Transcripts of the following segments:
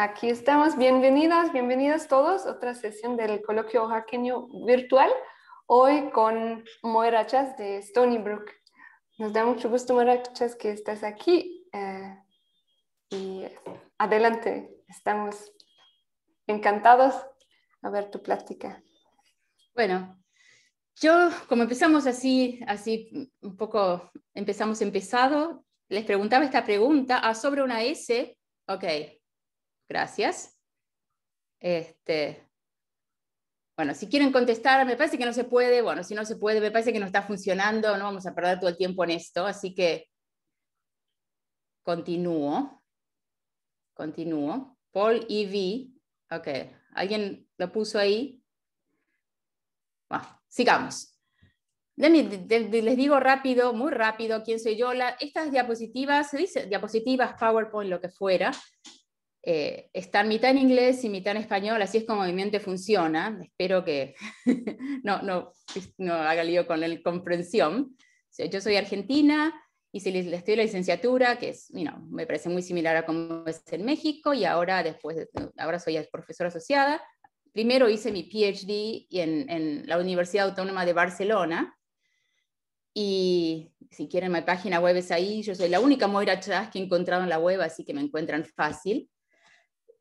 Aquí estamos, bienvenidas, bienvenidos todos, otra sesión del coloquio oaxaqueño virtual, hoy con Moira Chas de Stony Brook. Nos da mucho gusto, Moira Chas, que estás aquí. Eh, y adelante, estamos encantados a ver tu plática. Bueno, yo, como empezamos así, así un poco empezamos empezado, les preguntaba esta pregunta ah, sobre una S. Ok, Gracias. Este, bueno, si quieren contestar, me parece que no se puede, bueno, si no se puede, me parece que no está funcionando, no vamos a perder todo el tiempo en esto, así que continúo. Continúo. Paul EV, ok, alguien lo puso ahí. sigamos. Les digo rápido, muy rápido, quién soy yo. La, estas diapositivas, se dice diapositivas, PowerPoint, lo que fuera, eh, estar mitad en inglés y mitad en español, así es como mi mente funciona. Espero que no, no, no, haga lío con la comprensión. Yo soy argentina, y le estoy la licenciatura, que es, me parece muy similar a cómo es en México, y ahora, después, ahora soy profesora asociada. Primero hice mi PhD en, la Universidad Autónoma de Barcelona, y si quieren, mi página web es ahí. Yo soy la única Moira Chas que he encontrado en la web, así que me encuentran fácil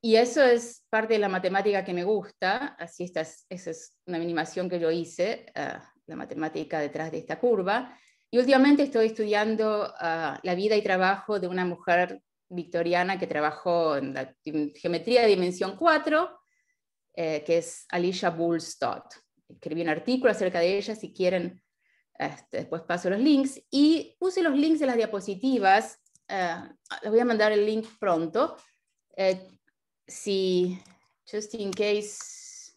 y eso es parte de la matemática que me gusta, así es, esa es una minimación que yo hice, ah, la matemática detrás de esta curva. Y últimamente estoy estudiando ah, la vida y trabajo de una mujer victoriana que trabajó en la geometría de dimensión 4, eh, que es Alicia Bullstott. Escribí un artículo acerca de ella, si quieren, este, después paso los links. Y puse los links en las diapositivas, eh, les voy a mandar el link pronto. Eh, si, just in case,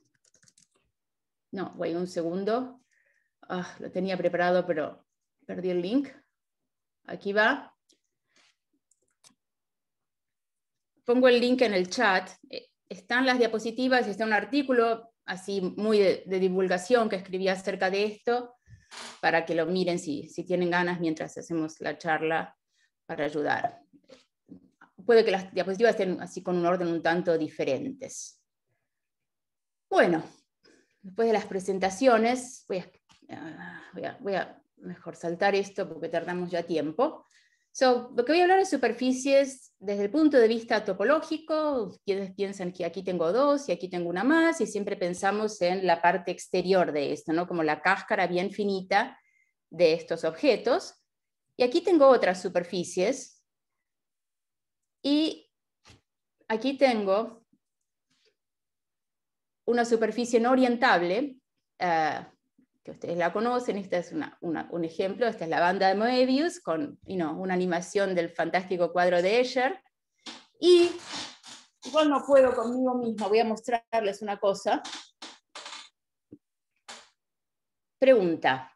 no, voy un segundo, ah, lo tenía preparado, pero perdí el link. Aquí va. Pongo el link en el chat. Eh, están las diapositivas, y está un artículo así muy de, divulgación que escribí acerca de esto para que lo miren si tienen ganas mientras hacemos la charla para ayudar puede que las diapositivas estén así con un orden un tanto diferentes. Bueno, después de las presentaciones, ah, voy a, voy a, mejor saltar esto porque tardamos ya tiempo. So, lo que voy a hablar es superficies desde el punto de vista topológico. quienes piensan que aquí tengo dos y aquí tengo una más, y siempre pensamos en la parte exterior de esto, ¿no? como la cáscara bien finita de estos objetos. Y aquí tengo otras superficies y aquí tengo una superficie no orientable, eh, que ustedes la conocen, este es un ejemplo, esta es la banda de Moebius con you una animación del fantástico cuadro de Escher. Y igual no puedo conmigo mismo voy a mostrarles una cosa. Pregunta,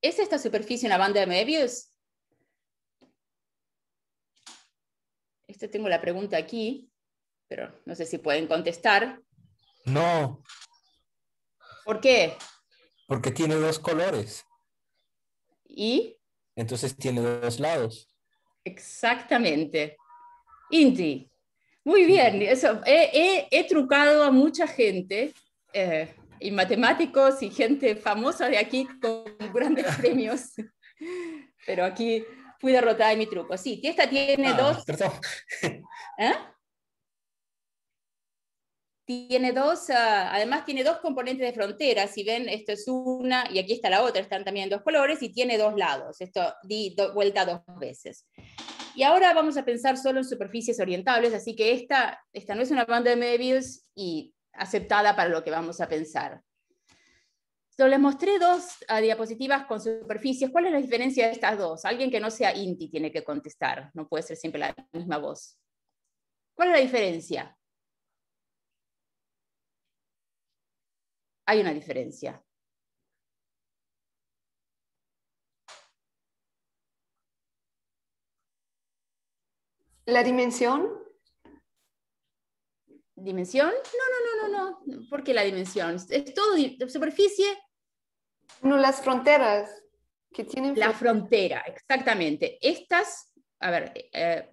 ¿es esta superficie una banda de Moebius? tengo la pregunta aquí, pero no sé si pueden contestar. No. ¿Por qué? Porque tiene dos colores. ¿Y? Entonces tiene dos lados. Exactamente. Inti. Muy bien, eso. He, trucado a mucha gente, eh, y matemáticos y gente famosa de aquí con grandes premios, pero aquí fui derrotada de mi truco. Sí, esta tiene ah, dos... Perdón. ¿Eh? Tiene dos, ah, además tiene dos componentes de frontera, si ven, esto es una y aquí está la otra, están también dos colores y tiene dos lados, esto di vuelta dos veces. Y ahora vamos a pensar solo en superficies orientables, así que esta, esta no es una banda de Möbius y aceptada para lo que vamos a pensar les mostré dos ah, diapositivas con superficies. ¿Cuál es la diferencia de estas dos? Alguien que no sea INTI tiene que contestar. No puede ser siempre la misma voz. ¿Cuál es la diferencia? Hay una diferencia. ¿La dimensión? ¿Dimensión? No, no, no, no, no. ¿Por qué la dimensión? Es todo superficie no, las fronteras que tienen. La frontera, exactamente. Estas, a ver, eh,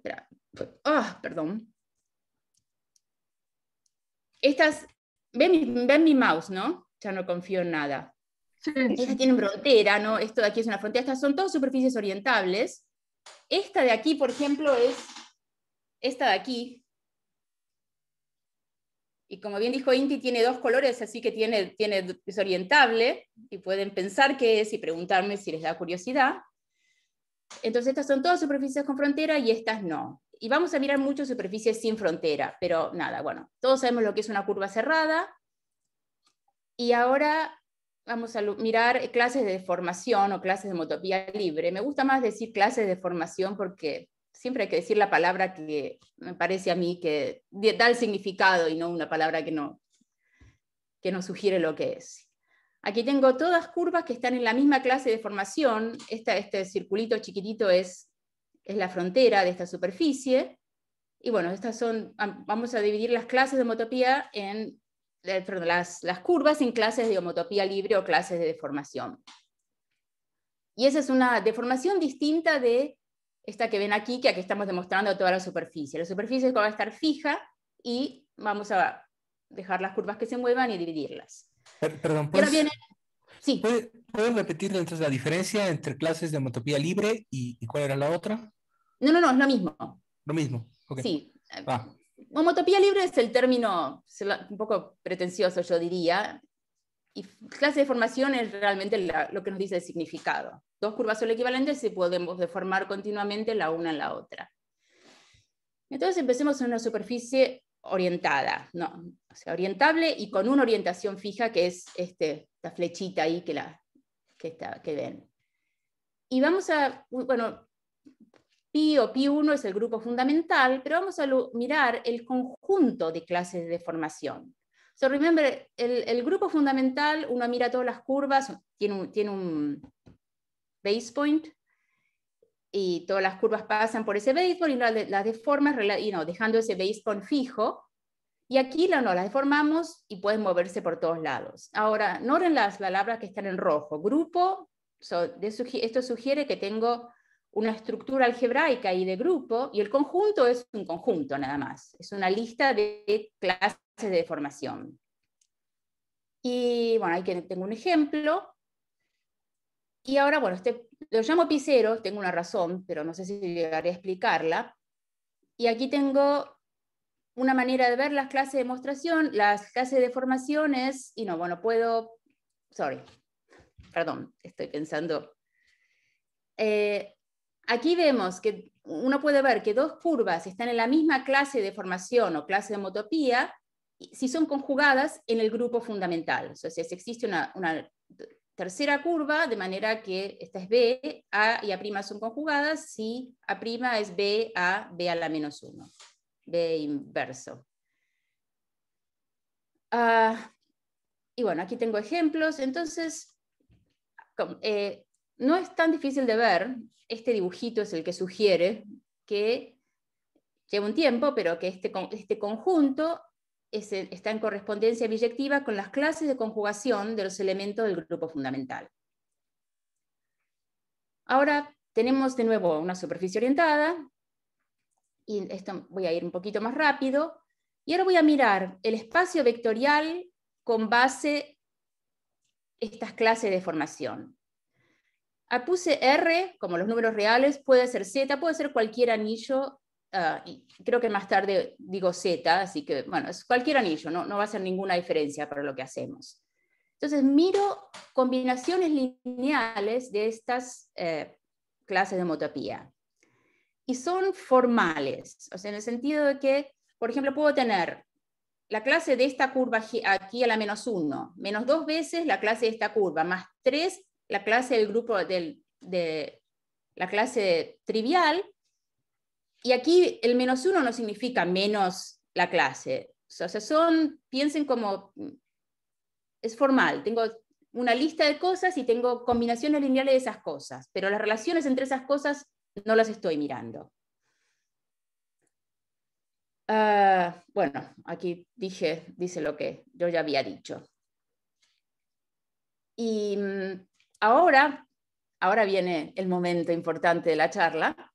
ah, perdón. Estas, ven, mi mouse, ¿no? Ya no confío en nada. Estas tienen frontera, ¿no? Esto de aquí es una frontera. Estas son todas superficies orientables. Esta de aquí, por ejemplo, es esta de aquí, y como bien dijo Inti, tiene dos colores, así que tiene, tiene, es orientable y pueden pensar qué es y preguntarme si les da curiosidad. Entonces estas son todas superficies con frontera y estas no. Y vamos a mirar muchas superficies sin frontera, pero nada, bueno, todos sabemos lo que es una curva cerrada. Y ahora vamos a mirar clases de deformación o clases de motopía libre. Me gusta más decir clases de deformación porque siempre hay que decir la palabra que me parece a mí que da el significado y no una palabra que no, que no sugiere lo que es. Aquí tengo todas curvas que están en la misma clase de formación. Esta, este circulito chiquitito es, es la frontera de esta superficie. Y bueno, estas son, vamos a dividir las clases de homotopía en, eh, las, las curvas en clases de homotopía libre o clases de deformación. Y esa es una deformación distinta de esta que ven aquí, que aquí estamos demostrando toda la superficie. La superficie va a estar fija y vamos a dejar las curvas que se muevan y dividirlas. Perdón, ¿puedes, sí. repetir entonces la diferencia entre clases de homotopía libre y, cuál era la otra? No, no, no, es lo mismo. Lo mismo, ok. Sí. Homotopía ah. libre es el término un poco pretencioso, yo diría, y clase de formación es realmente lo que nos dice el significado. Dos curvas son equivalentes si podemos deformar continuamente la una en la otra. Entonces empecemos en una superficie orientada, orientable y con una orientación fija que es este, esta flechita ahí que, la, está, que ven. Y vamos a, bueno, pi o pi 1 es el grupo fundamental, pero vamos a mirar el conjunto de clases de formación. So remember, el, el grupo fundamental, uno mira todas las curvas, tiene un, tiene un base point, y todas las curvas pasan por ese base point y las, las deformas, no, dejando ese base point fijo, y aquí no, las deformamos y pueden moverse por todos lados. Ahora, noten las palabras que están en rojo. Grupo, de, esto sugiere que tengo una estructura algebraica y de grupo, y el conjunto es un conjunto nada más. Es una lista de clases de formación. Y bueno, aquí tengo un ejemplo. Y ahora, bueno, este, lo llamo Picero, tengo una razón, pero no sé si llegaré a explicarla. Y aquí tengo una manera de ver las clases de demostración, las clases de formaciones, y no, bueno, puedo, sorry, perdón, estoy pensando. Eh, aquí vemos que uno puede ver que dos curvas están en la misma clase de formación o clase de homotopía, si son conjugadas en el grupo fundamental. O sea, si existe una, tercera curva, de manera que esta es B, A y A' son conjugadas, si A' es B, A, B a la menos 1, B inverso. Ah, y bueno, aquí tengo ejemplos, entonces, eh, no es tan difícil de ver, este dibujito es el que sugiere que lleva un tiempo, pero que este, este conjunto está en correspondencia biyectiva con las clases de conjugación de los elementos del grupo fundamental. Ahora tenemos de nuevo una superficie orientada, y esto voy a ir un poquito más rápido, y ahora voy a mirar el espacio vectorial con base estas clases de formación. Puse R como los números reales, puede ser Z, puede ser cualquier anillo Ah, creo que más tarde digo Z, así que bueno, es cualquier anillo, no, no va a ser ninguna diferencia para lo que hacemos. Entonces miro combinaciones lineales de estas eh, clases de homotopía. Y son formales, o sea, en el sentido de que, por ejemplo, puedo tener la clase de esta curva aquí a la menos 1, menos dos veces la clase de esta curva, más 3 la clase del grupo del, de la clase trivial, y aquí el menos uno no significa menos la clase. O sea, son, piensen como, mm, es formal, tengo una lista de cosas y tengo combinaciones lineales de esas cosas, pero las relaciones entre esas cosas no las estoy mirando. Ah, bueno, aquí dije, dice lo que yo ya había dicho. Y mm, ahora, ahora viene el momento importante de la charla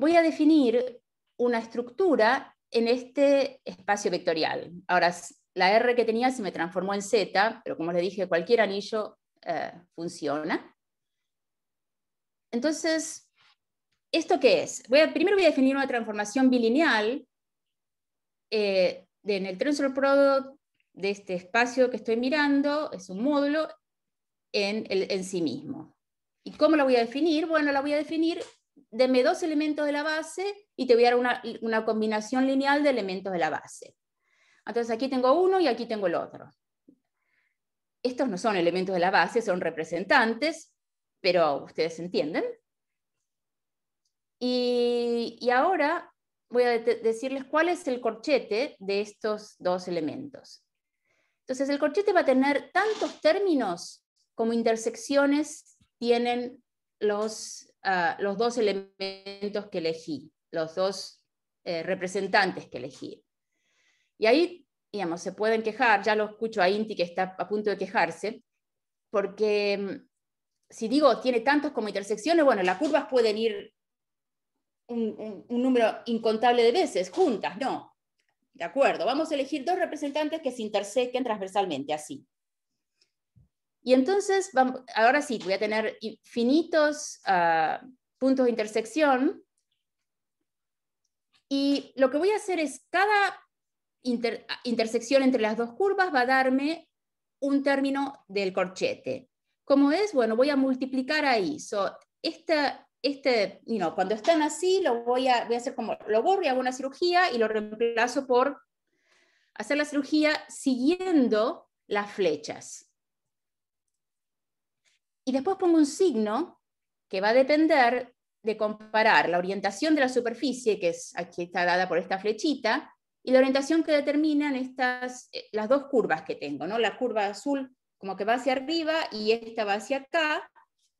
voy a definir una estructura en este espacio vectorial. Ahora, la R que tenía se me transformó en Z, pero como le dije, cualquier anillo eh, funciona. Entonces, ¿esto qué es? primero voy a definir una transformación bilineal en el tensor product de este espacio que estoy mirando, es un módulo, en, el, en sí mismo. ¿Y cómo la voy a definir? Bueno, la voy a definir deme dos elementos de la base y te voy a dar una, combinación lineal de elementos de la base. Entonces aquí tengo uno y aquí tengo el otro. Estos no son elementos de la base, son representantes, pero ustedes entienden. Y, y ahora voy a decirles cuál es el corchete de estos dos elementos. Entonces el corchete va a tener tantos términos como intersecciones tienen los Ah, los dos elementos que elegí, los dos eh, representantes que elegí. Y ahí, digamos, se pueden quejar, ya lo escucho a Inti que está a punto de quejarse, porque mm, si digo tiene tantos como intersecciones, bueno, las curvas pueden ir un número incontable de veces juntas, no. De acuerdo, vamos a elegir dos representantes que se intersequen transversalmente, así. Y entonces, ahora sí, voy a tener infinitos ah, puntos de intersección. Y lo que voy a hacer es, cada ah, intersección entre las dos curvas va a darme un término del corchete. ¿Cómo es? Bueno, voy a multiplicar ahí. So, este, cuando están así, lo voy a, voy a hacer como, lo borro y hago una cirugía y lo reemplazo por hacer la cirugía siguiendo las flechas. Y después pongo un signo que va a depender de comparar la orientación de la superficie, que es aquí está dada por esta flechita, y la orientación que determinan estas, eh, las dos curvas que tengo, ¿no? La curva azul como que va hacia arriba y esta va hacia acá.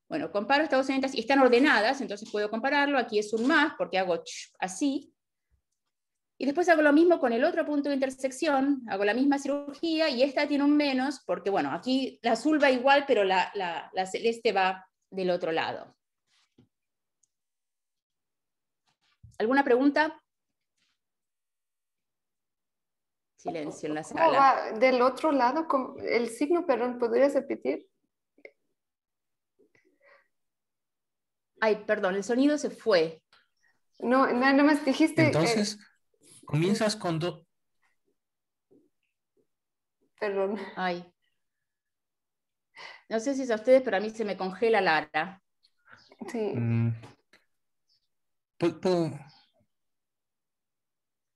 Bueno, comparo estas dos orientaciones, y están ordenadas, entonces puedo compararlo, aquí es un más porque hago así, y después hago lo mismo con el otro punto de intersección, hago la misma cirugía y esta tiene un menos, porque bueno, aquí la azul va igual, pero la, celeste va del otro lado. ¿Alguna pregunta? Silencio en la sala. va? Del otro lado, el signo, perdón, ¿podrías repetir? Ay, perdón, el sonido se fue. No, nada más dijiste. Eh, Entonces. Comienzas con dos. Perdón. Ay. No sé si es a ustedes, pero a mí se me congela la Sí. Mm. ¿Puedo,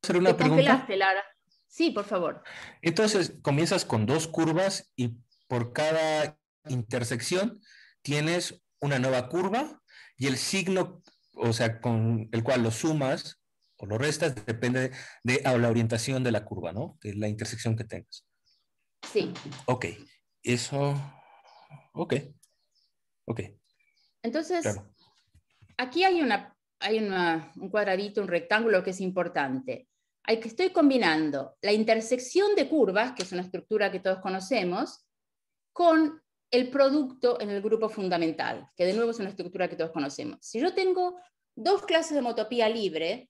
hacer una pregunta? Congelaste, Lara. Sí, por favor. Entonces, comienzas con dos curvas y por cada intersección tienes una nueva curva y el signo, o sea, con el cual lo sumas lo restas, depende de, la orientación de la curva, ¿no? De la intersección que tengas. Sí. Ok, eso, ok, ok. Entonces, aquí hay, una, un cuadradito, un rectángulo que es importante. Hay que estoy combinando la intersección de curvas, que es una estructura que todos conocemos, con el producto en el grupo fundamental, que de nuevo es una estructura que todos conocemos. Si yo tengo dos clases de homotopía libre,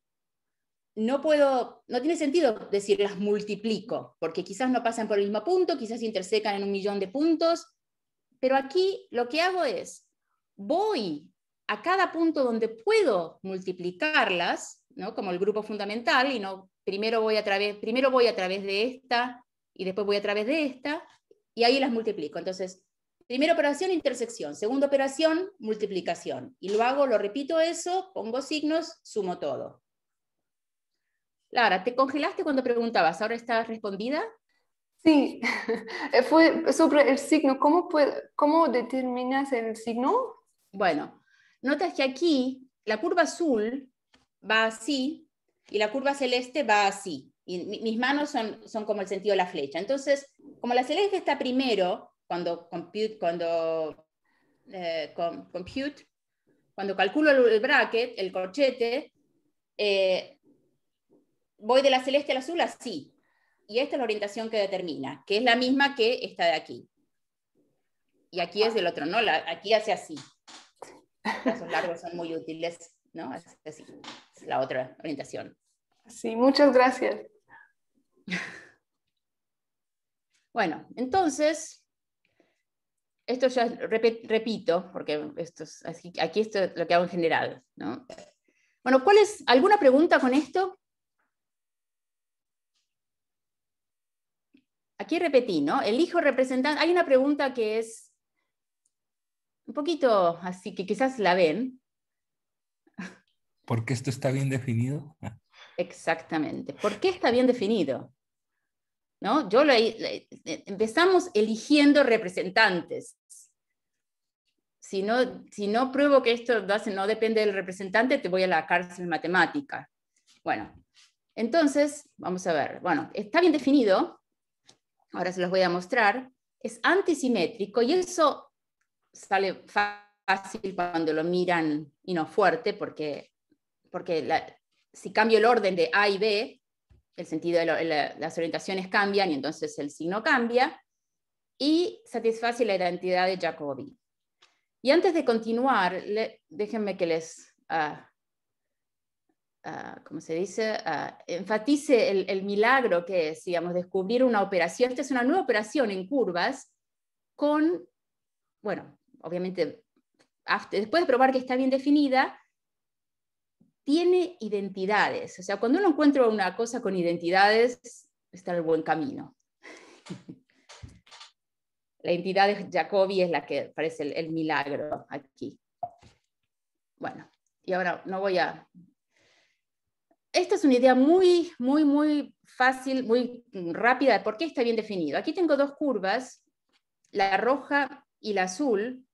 no puedo, no tiene sentido decir las multiplico, porque quizás no pasan por el mismo punto, quizás intersecan en un millón de puntos, pero aquí lo que hago es, voy a cada punto donde puedo multiplicarlas, ¿no? como el grupo fundamental, y no, primero, voy a través, primero voy a través de esta y después voy a través de esta, y ahí las multiplico. Entonces, primera operación, intersección, segunda operación, multiplicación. Y lo hago, lo repito eso, pongo signos, sumo todo. Lara, ¿te congelaste cuando preguntabas? ¿Ahora estás respondida? Sí, fue sobre el signo. ¿Cómo, ¿Cómo determinas el signo? Bueno, notas que aquí la curva azul va así y la curva celeste va así. Y mis manos son, como el sentido de la flecha. Entonces, como la celeste está primero, cuando compute, cuando, eh, compute, cuando calculo el bracket, el corchete, eh, ¿Voy de la celeste al azul? Así. Y esta es la orientación que determina, que es la misma que esta de aquí. Y aquí es del otro, ¿no? aquí hace así. Los largos son muy útiles, ¿no? así. Es la otra orientación. Sí, muchas gracias. Bueno, entonces, esto ya repito, porque esto aquí esto es lo que hago en general. ¿no? Bueno, ¿cuál es alguna pregunta con esto? aquí repetí, ¿no? Elijo representante. Hay una pregunta que es un poquito así, que quizás la ven. ¿Por qué esto está bien definido? Ah. Exactamente. ¿Por qué está bien definido? ¿No? Yo empezamos eligiendo representantes. Si no, si no pruebo que esto no depende del representante, te voy a la cárcel matemática. Bueno, entonces, vamos a ver. Bueno, está bien definido, ahora se los voy a mostrar, es antisimétrico y eso sale fácil cuando lo miran y no fuerte, porque, porque si cambio el orden de A y B, el sentido de las orientaciones cambian y entonces el signo cambia, y satisface la identidad de Jacobi. Y antes de continuar, déjenme que les ah, Ah, como se dice? Ah, enfatice el, el, milagro que es, digamos, descubrir una operación. Esta es una nueva operación en curvas con, bueno, obviamente, después de probar que está bien definida, tiene identidades. O sea, cuando uno encuentra una cosa con identidades, está en el buen camino. la entidad de Jacobi es la que parece el milagro aquí. Bueno, y ahora no voy a esta es una idea muy, muy, muy fácil, muy rápida, porque está bien definido. Aquí tengo dos curvas, la roja y la azul.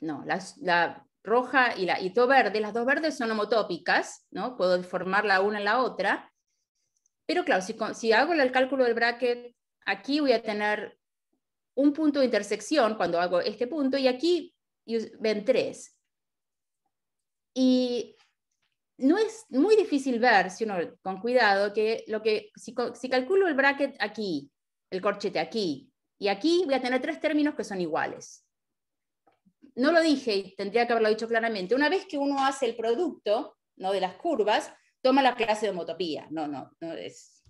No, la, roja y, la, y todo verde. Las dos verdes son homotópicas, ¿no? Puedo formar la una en la otra. Pero claro, si, si hago el cálculo del bracket, aquí voy a tener un punto de intersección cuando hago este punto, y aquí ven tres. Y no es muy difícil ver, si uno con cuidado, que lo que si, calculo el bracket aquí, el corchete aquí, y aquí voy a tener tres términos que son iguales. No lo dije y tendría que haberlo dicho claramente. Una vez que uno hace el producto ¿no? de las curvas, toma la clase de homotopía. No, no, no es.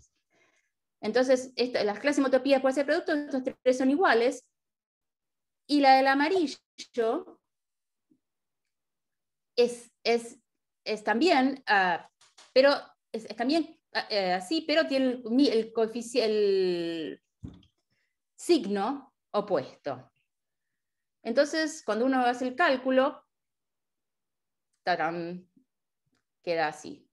Entonces, las clases de homotopía puede ser producto, estos tres son iguales. Y la del amarillo es, es es también, ah, pero es, también ah, eh, así, pero tiene el, signo opuesto. Entonces, cuando uno hace el cálculo, queda así.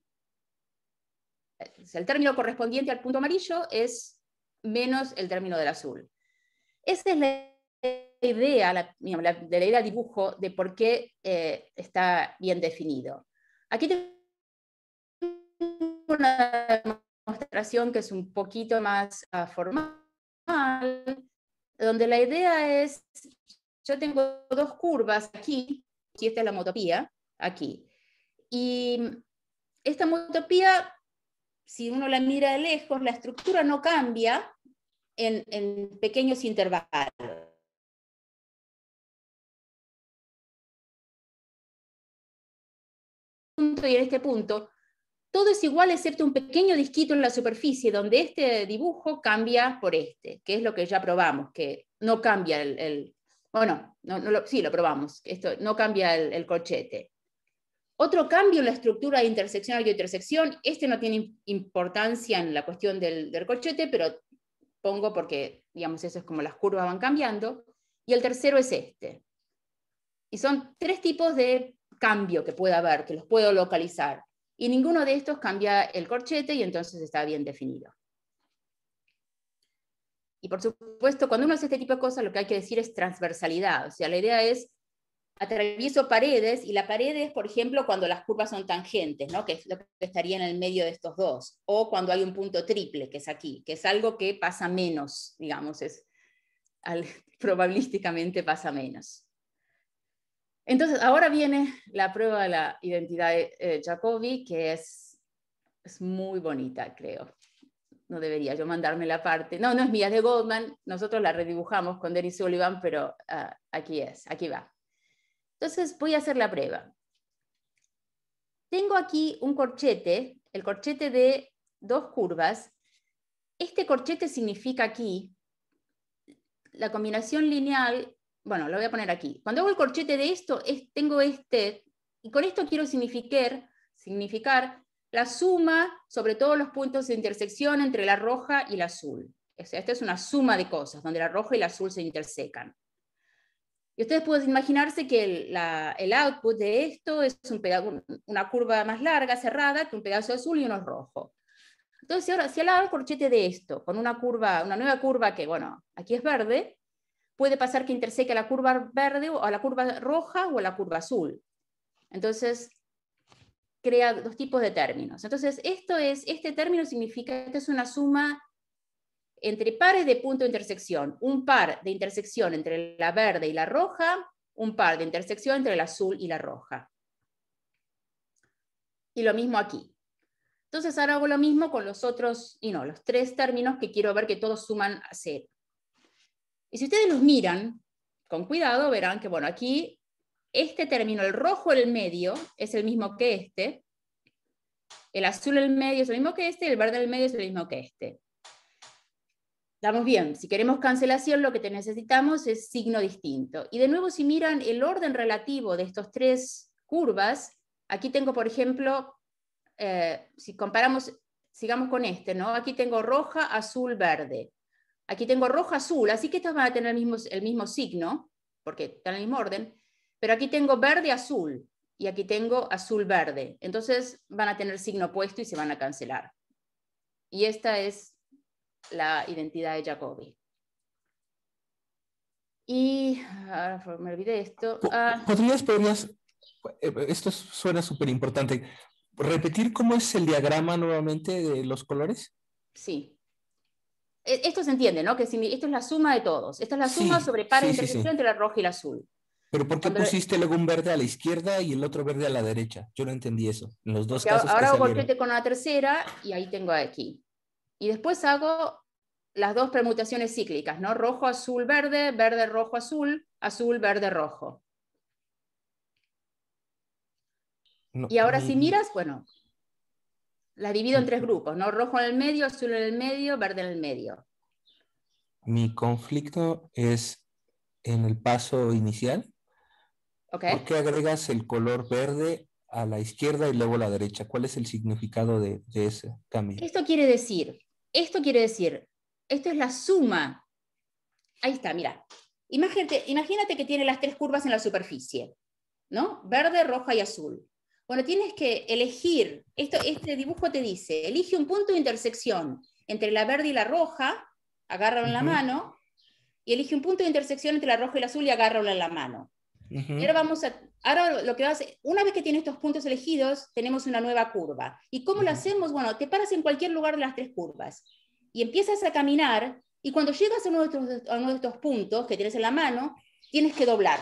Eh, el término correspondiente al punto amarillo es menos el término del azul. Esa es la idea, la, la, idea de dibujo de por qué eh, está bien definido. Aquí tengo una demostración que es un poquito más ah, formal, donde la idea es, yo tengo dos curvas aquí, y esta es la motopía, aquí. Y esta motopía, si uno la mira de lejos, la estructura no cambia en pequeños intervalos. y en este punto, todo es igual excepto un pequeño disquito en la superficie donde este dibujo cambia por este, que es lo que ya probamos, que no cambia el... bueno, no, no lo, sí, lo probamos, esto no cambia el, el corchete. Otro cambio en la estructura de intersección y intersección, este no tiene importancia en la cuestión del, del corchete, pero pongo porque, digamos, eso es como las curvas van cambiando. Y el tercero es este. Y son tres tipos de cambio que pueda haber, que los puedo localizar. Y ninguno de estos cambia el corchete y entonces está bien definido. Y por supuesto, cuando uno hace este tipo de cosas, lo que hay que decir es transversalidad. O sea, la idea es atravieso paredes y la pared es, por ejemplo, cuando las curvas son tangentes, ¿no? que es lo que estaría en el medio de estos dos, o cuando hay un punto triple, que es aquí, que es algo que pasa menos, digamos, es, probabilísticamente pasa menos. Entonces, ahora viene la prueba de la identidad de eh, Jacobi, que es, muy bonita, creo. No debería yo mandarme la parte. No, no es mía, es de Goldman. Nosotros la redibujamos con Denis Sullivan, pero ah, aquí es, aquí va. Entonces, voy a hacer la prueba. Tengo aquí un corchete, el corchete de dos curvas. Este corchete significa aquí la combinación lineal bueno, lo voy a poner aquí. Cuando hago el corchete de esto, tengo este, y con esto quiero significar, significar la suma sobre todos los puntos de intersección entre la roja y la azul. sea, esta es una suma de cosas, donde la roja y la azul se intersecan. Y ustedes pueden imaginarse que el, output de esto es un una curva más larga, cerrada, que un pedazo de azul y uno rojo. Entonces, ahora, si al lado el corchete de esto, con una curva, una nueva curva que, bueno, aquí es verde, puede pasar que interseque a la curva verde o a la curva roja o a la curva azul. Entonces, crea dos tipos de términos. Entonces, esto es, este término significa que es una suma entre pares de punto de intersección. Un par de intersección entre la verde y la roja, un par de intersección entre el azul y la roja. Y lo mismo aquí. Entonces ahora hago lo mismo con los otros, y no, los tres términos que quiero ver que todos suman a cero. Y si ustedes los miran con cuidado, verán que, bueno, aquí este término, el rojo el medio, es el mismo que este, el azul el medio es el mismo que este, el verde el medio es el mismo que este. Estamos bien, si queremos cancelación lo que necesitamos es signo distinto. Y de nuevo si miran el orden relativo de estos tres curvas, aquí tengo por ejemplo, eh, si comparamos, sigamos con este, ¿no? aquí tengo roja, azul, verde. Aquí tengo rojo, azul, así que estos van a tener el mismo, el mismo signo, porque están en el mismo orden, pero aquí tengo verde, azul, y aquí tengo azul, verde. Entonces van a tener signo opuesto y se van a cancelar. Y esta es la identidad de Jacobi. Y ahora me olvidé esto. Ah. ¿Podrías, podrías, eh, esto suena súper importante, repetir cómo es el diagrama nuevamente de los colores? Sí. E, esto se entiende, ¿no? Que esto es la suma de todos. Esta es la suma sobre pares de intersección entre la roja y la azul. Pero ¿por qué pusiste luego un verde a la izquierda y el otro verde a la derecha? Yo no entendí eso. En los dos casos. Ahora hago con la tercera y ahí tengo aquí. Y después hago las dos permutaciones cíclicas, ¿no? Rojo, azul, verde, verde, rojo, azul, azul, verde, rojo. y ahora si miras, bueno, la divido en tres grupos, ¿no? Rojo en el medio, azul en el medio, verde en el medio. Mi conflicto es en el paso inicial. Okay. ¿Por qué agregas el color verde a la izquierda y luego a la derecha? ¿Cuál es el significado de, ese cambio? Esto quiere decir, esto quiere decir, esto es la suma. Ahí está, mira. Imagínate, imagínate que tiene las tres curvas en la superficie, ¿no? Verde, roja y azul. Bueno, tienes que elegir, esto, este dibujo te dice, elige un punto de intersección entre la verde y la roja, agárralo en la mano, y elige un punto de intersección entre la roja y la azul y agárralo en la mano. y ahora vamos a, ahora lo que vas, una vez que tienes estos puntos elegidos, tenemos una nueva curva. ¿Y cómo lo hacemos? Bueno, te paras en cualquier lugar de las tres curvas y empiezas a caminar y cuando llegas a uno de estos, a puntos que tienes en la mano, tienes que doblar.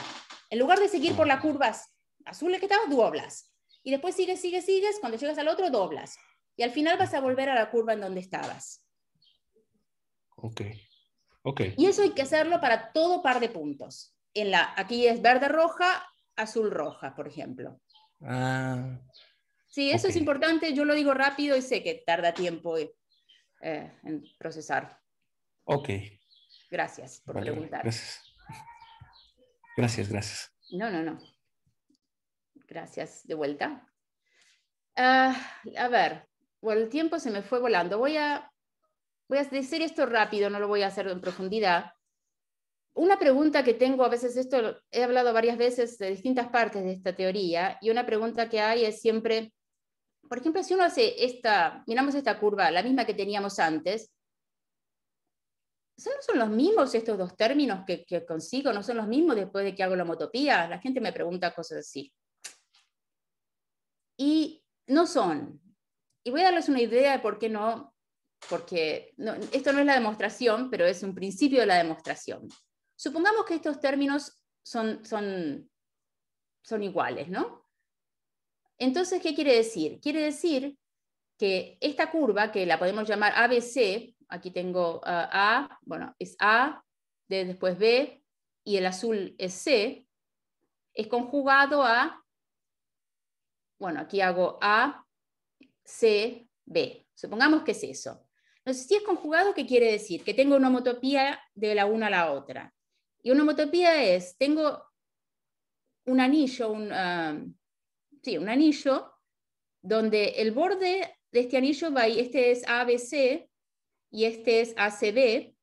En lugar de seguir por las curvas azules que estabas, doblas. Y después sigues, sigues, sigues, cuando llegas al otro doblas. Y al final vas a volver a la curva en donde estabas. Ok. Okay. Y eso hay que hacerlo para todo par de puntos. En la, aquí es verde roja, azul roja, por ejemplo. Ah, sí, eso es importante. Yo lo digo rápido y sé que tarda tiempo eh, en procesar. Ok. Gracias por preguntar. Gracias. Gracias, gracias. No, no, no. Gracias, de vuelta. Ah, a ver, el tiempo se me fue volando. Voy a, voy a decir esto rápido, no lo voy a hacer en profundidad. Una pregunta que tengo, a veces esto he hablado varias veces de distintas partes de esta teoría, y una pregunta que hay es siempre, por ejemplo, si uno hace esta, miramos esta curva, la misma que teníamos antes, ¿no son los mismos estos dos términos que, que consigo? ¿No son los mismos después de que hago la homotopía? La gente me pregunta cosas así y no son. Y voy a darles una idea de por qué no, porque esto no es la demostración, pero es un principio de la demostración. Supongamos que estos términos son, son, son iguales, ¿no? Entonces, ¿qué quiere decir? Quiere decir que esta curva, que la podemos llamar ABC, aquí tengo ah, A, bueno, es A, después B, y el azul es C, es conjugado a bueno, aquí hago A, C, B. Supongamos que es eso. Entonces, si es conjugado, ¿qué quiere decir? Que tengo una homotopía de la una a la otra. Y una homotopía es, tengo un anillo, un, um, sí, anillo, donde el borde de este anillo va, y este es ABC y este es ACB,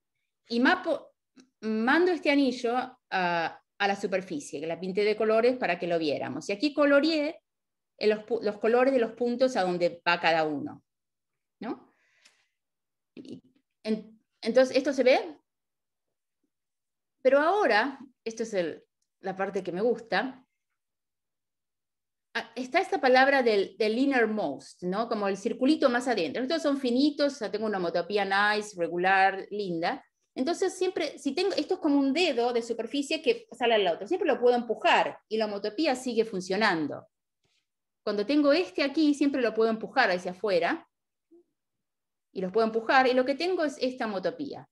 y mando este anillo a la superficie, que la pinté de colores para que lo viéramos. Y aquí coloreé los, colores de los puntos a donde va cada uno. ¿no? entonces, ¿esto se ve? Pero ahora, esto es la parte que me gusta, ah, está esta palabra del, del, innermost, ¿no? como el circulito más adentro. Estos son finitos, tengo una homotopía nice, regular, linda. Entonces, siempre, si tengo, esto es como un dedo de superficie que sale al otro, siempre lo puedo empujar y la homotopía sigue funcionando. Cuando tengo este aquí, siempre lo puedo empujar hacia afuera. Y los puedo empujar. Y lo que tengo es esta motopía.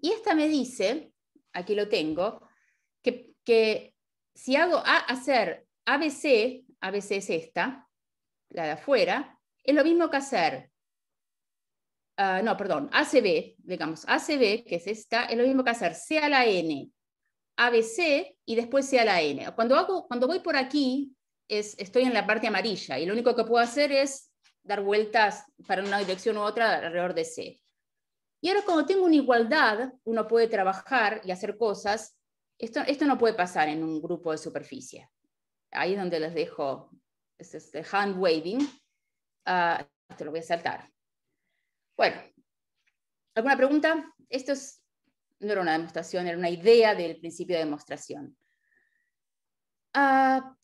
Y esta me dice, aquí lo tengo, que, si hago a hacer ABC, ABC es esta, la de afuera, es lo mismo que hacer, ah, no, perdón, ACB, digamos, ACB, que es esta, es lo mismo que hacer C a la N, ABC y después C a la N. Cuando, hago, cuando voy por aquí, estoy en la parte amarilla y lo único que puedo hacer es dar vueltas para una dirección u otra alrededor de C. Y ahora cuando tengo una igualdad, uno puede trabajar y hacer cosas. Esto, esto no puede pasar en un grupo de superficie. Ahí es donde les dejo este hand waving. Ah, te lo voy a saltar. Bueno, ¿alguna pregunta? Esto no era una demostración, era una idea del principio de demostración. Ah,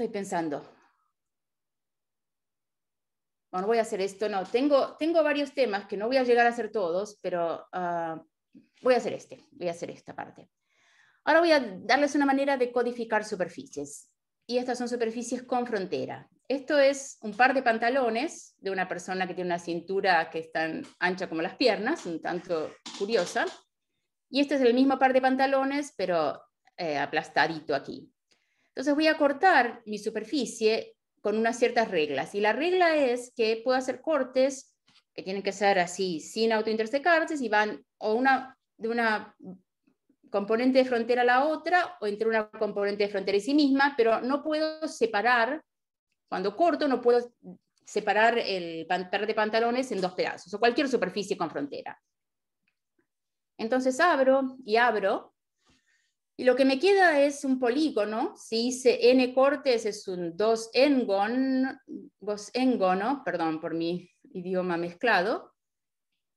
estoy pensando. Bueno, voy a hacer esto, no. Tengo, tengo varios temas que no voy a llegar a hacer todos, pero ah, voy a hacer este, voy a hacer esta parte. Ahora voy a darles una manera de codificar superficies. Y estas son superficies con frontera. Esto es un par de pantalones de una persona que tiene una cintura que es tan ancha como las piernas, un tanto curiosa. Y este es el mismo par de pantalones, pero eh, aplastadito aquí. Entonces voy a cortar mi superficie con unas ciertas reglas. Y la regla es que puedo hacer cortes que tienen que ser así, sin autointersecarse, si van o una, de una componente de frontera a la otra o entre una componente de frontera y sí misma, pero no puedo separar, cuando corto, no puedo separar el par de pantalones en dos pedazos o cualquier superficie con frontera. Entonces abro y abro y lo que me queda es un polígono. Si hice n cortes, es un 2 n 2 engono, perdón por mi idioma mezclado,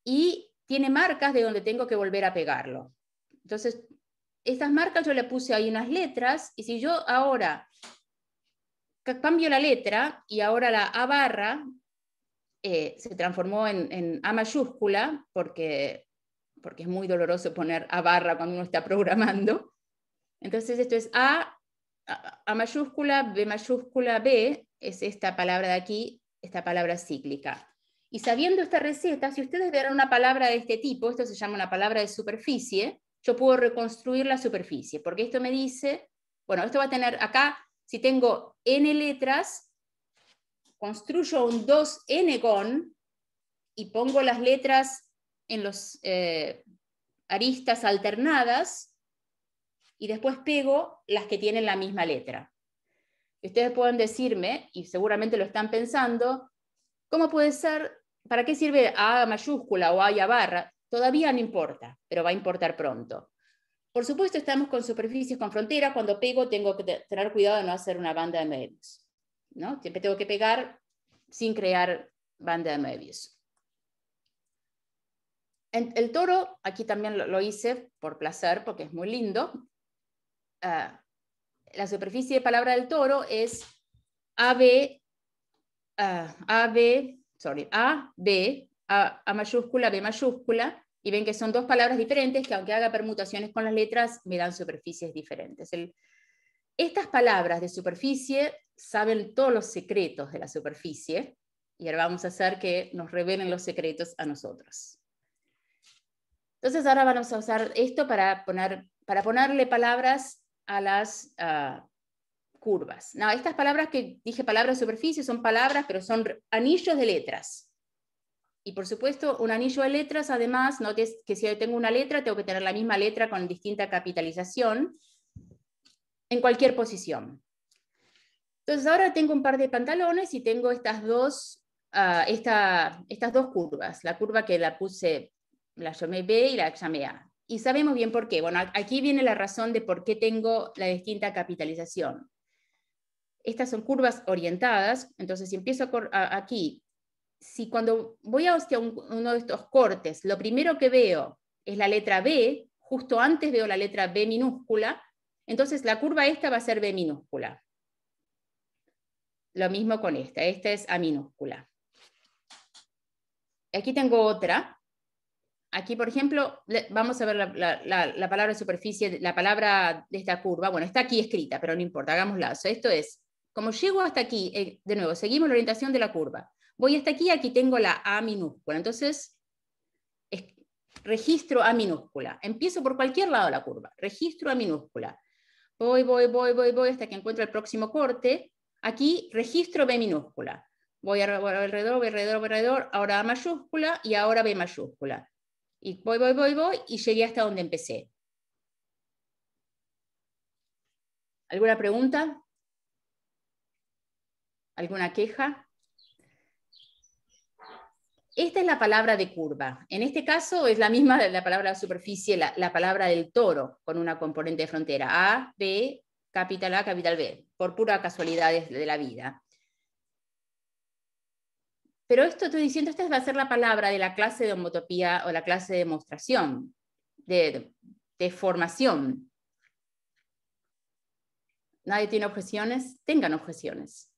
y tiene marcas de donde tengo que volver a pegarlo. Entonces, estas marcas yo le puse ahí unas letras, y si yo ahora cambio la letra y ahora la A barra eh, se transformó en, A mayúscula, porque, porque es muy doloroso poner A barra cuando uno está programando, entonces esto es A, mayúscula, B mayúscula, B, es esta palabra de aquí, esta palabra cíclica. Y sabiendo esta receta, si ustedes vieran una palabra de este tipo, esto se llama una palabra de superficie, yo puedo reconstruir la superficie, porque esto me dice, bueno, esto va a tener acá, si tengo n letras, construyo un 2n gon y pongo las letras en los eh, aristas alternadas, y después pego las que tienen la misma letra. ustedes pueden decirme, y seguramente lo están pensando, ¿cómo puede ser? ¿Para qué sirve A mayúscula o A barra? Todavía no importa, pero va a importar pronto. Por supuesto, estamos con superficies con frontera. Cuando pego, tengo que tener cuidado de no hacer una banda de medios. ¿no? Siempre tengo que pegar sin crear banda de medios. El toro, aquí también lo, hice por placer, porque es muy lindo. Ah, la superficie de palabra del toro es AB, AB, ah, sorry, A, A, mayúscula, B mayúscula, y ven que son dos palabras diferentes que aunque haga permutaciones con las letras, me dan superficies diferentes. estas palabras de superficie saben todos los secretos de la superficie, y ahora vamos a hacer que nos revelen los secretos a nosotros. Entonces ahora vamos a usar esto para, poner, para ponerle palabras a las ah, curvas. No, estas palabras que dije, palabras superficie, son palabras, pero son anillos de letras. Y por supuesto, un anillo de letras, además, notes que si yo tengo una letra, tengo que tener la misma letra con distinta capitalización en cualquier posición. Entonces ahora tengo un par de pantalones y tengo estas dos, ah, estas dos curvas. La curva que la puse, la llamé B y la llamé A. Y sabemos bien por qué. Bueno, aquí viene la razón de por qué tengo la distinta capitalización. Estas son curvas orientadas, entonces si empiezo aquí, si cuando voy a uno de estos cortes, lo primero que veo es la letra B, justo antes veo la letra B minúscula, entonces la curva esta va a ser B minúscula. Lo mismo con esta, esta es A minúscula. Aquí tengo otra, aquí, por ejemplo, vamos a ver la, la, la, palabra superficie, la palabra de esta curva. Bueno, está aquí escrita, pero no importa, Hagamos lazo. esto es, como llego hasta aquí, eh, de nuevo, seguimos la orientación de la curva. Voy hasta aquí, aquí tengo la A minúscula. Entonces, es, registro A minúscula. Empiezo por cualquier lado de la curva. Registro A minúscula. Voy, voy, voy, voy, voy hasta que encuentro el próximo corte. Aquí registro B minúscula voy alrededor, voy alrededor, voy alrededor, ahora A mayúscula y ahora B mayúscula. Y voy, voy, voy, voy, y llegué hasta donde empecé. ¿Alguna pregunta? ¿Alguna queja? Esta es la palabra de curva. En este caso es la misma de la palabra superficie, la, la, palabra del toro, con una componente de frontera. A, B, capital A, capital B, por pura casualidad de la vida. Pero esto estoy diciendo, esta va a ser la palabra de la clase de homotopía o la clase de demostración, de, formación. ¿Nadie tiene objeciones? Tengan objeciones.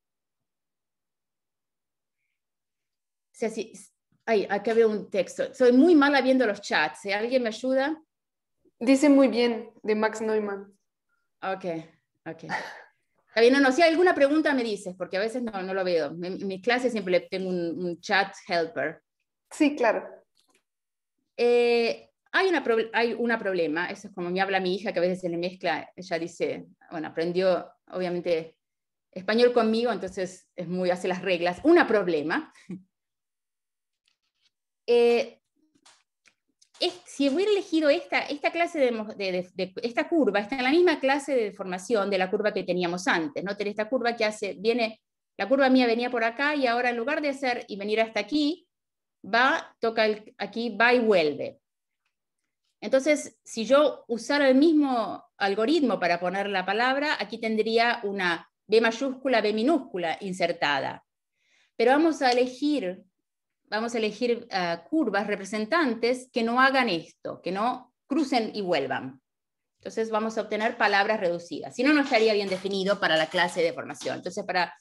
Sí, sí. hay ay, acá veo un texto. Soy muy mala viendo los chats. ¿Si ¿eh? ¿Alguien me ayuda? Dice muy bien, de Max Neumann. Ok, ok no, si hay alguna pregunta me dices, porque a veces no, no lo veo. En, mis clases siempre tengo un, chat helper. Sí, claro. Eh, hay, una hay una problema, eso es como me habla mi hija, que a veces se le mezcla, ella dice, bueno, aprendió obviamente español conmigo, entonces es muy, hace las reglas. Una problema. Eh, si hubiera elegido esta, esta clase de, esta curva, está en la misma clase de deformación de la curva que teníamos antes, ¿no? esta curva que hace, viene, la curva mía venía por acá y ahora en lugar de hacer y venir hasta aquí, va, toca aquí, va y vuelve. Entonces, si yo usara el mismo algoritmo para poner la palabra, aquí tendría una B mayúscula, B minúscula insertada. Pero vamos a elegir vamos a elegir eh, curvas representantes que no hagan esto, que no crucen y vuelvan. Entonces vamos a obtener palabras reducidas. Si no, no estaría bien definido para la clase de formación. Entonces para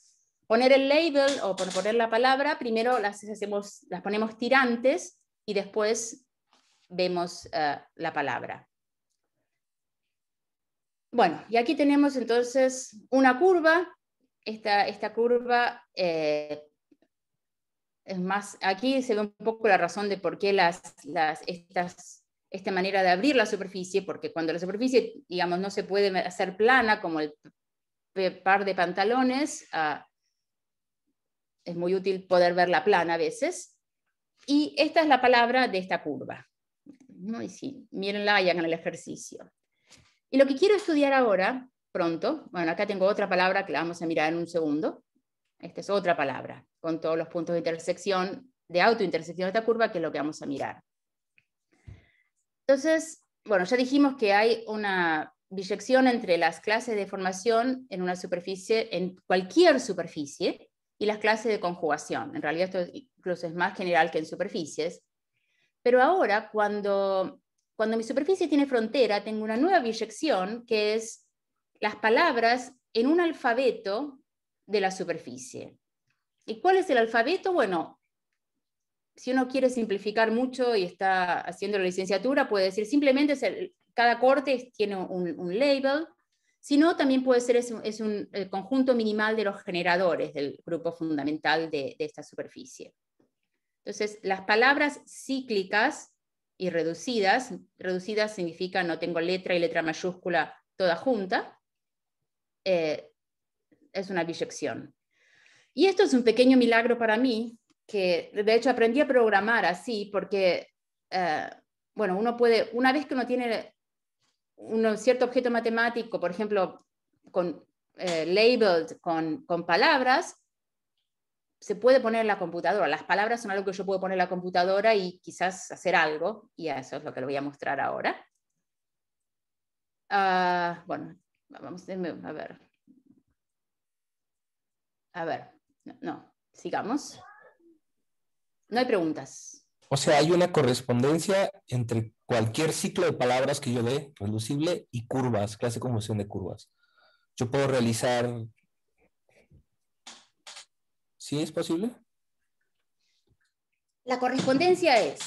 poner el label o poner la palabra, primero las, hacemos, las ponemos tirantes y después vemos eh, la palabra. Bueno, y aquí tenemos entonces una curva. Esta, esta curva eh, es más, aquí se ve un poco la razón de por qué las, estas, esta manera de abrir la superficie, porque cuando la superficie, digamos, no se puede hacer plana como el par de pantalones, ah, es muy útil poder verla plana a veces. Y esta es la palabra de esta curva. ¿No? sí, mírenla y hagan el ejercicio. Y lo que quiero estudiar ahora, pronto, bueno, acá tengo otra palabra que la vamos a mirar en un segundo, esta es otra palabra, con todos los puntos de intersección, de autointersección de esta curva, que es lo que vamos a mirar. Entonces, bueno, ya dijimos que hay una biyección entre las clases de formación en una superficie, en cualquier superficie, y las clases de conjugación. En realidad esto incluso es más general que en superficies. Pero ahora, cuando, cuando mi superficie tiene frontera, tengo una nueva biyección que es las palabras en un alfabeto de la superficie. ¿Y cuál es el alfabeto? Bueno, si uno quiere simplificar mucho y está haciendo la licenciatura, puede decir simplemente es cada corte tiene un, label, sino también puede ser es un, el conjunto minimal de los generadores del grupo fundamental de, esta superficie. Entonces, las palabras cíclicas y reducidas, reducidas significa no tengo letra y letra mayúscula toda junta, eh, es una biyección. Y esto es un pequeño milagro para mí, que de hecho aprendí a programar así, porque, eh, bueno, uno puede, una vez que uno tiene un cierto objeto matemático, por ejemplo, con eh, labeled con, palabras, se puede poner en la computadora. Las palabras son algo que yo puedo poner en la computadora y quizás hacer algo, y eso es lo que le voy a mostrar ahora. Ah, bueno, vamos a ver. A ver, no, sigamos. No hay preguntas. O sea, hay una correspondencia entre cualquier ciclo de palabras que yo dé, reducible, y curvas, clase de conjunción de curvas. Yo puedo realizar... ¿Sí es posible? La correspondencia es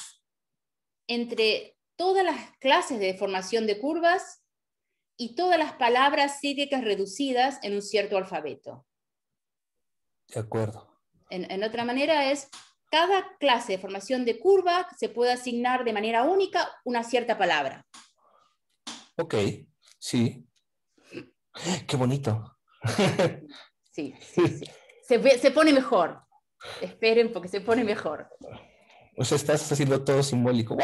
entre todas las clases de formación de curvas y todas las palabras cíclicas reducidas en un cierto alfabeto. De acuerdo. En, otra manera es, cada clase de formación de curva se puede asignar de manera única una cierta palabra. Ok, sí. Qué bonito. Sí, sí, sí. Se, se pone mejor. Esperen porque se pone mejor. O sea, estás haciendo todo simbólico.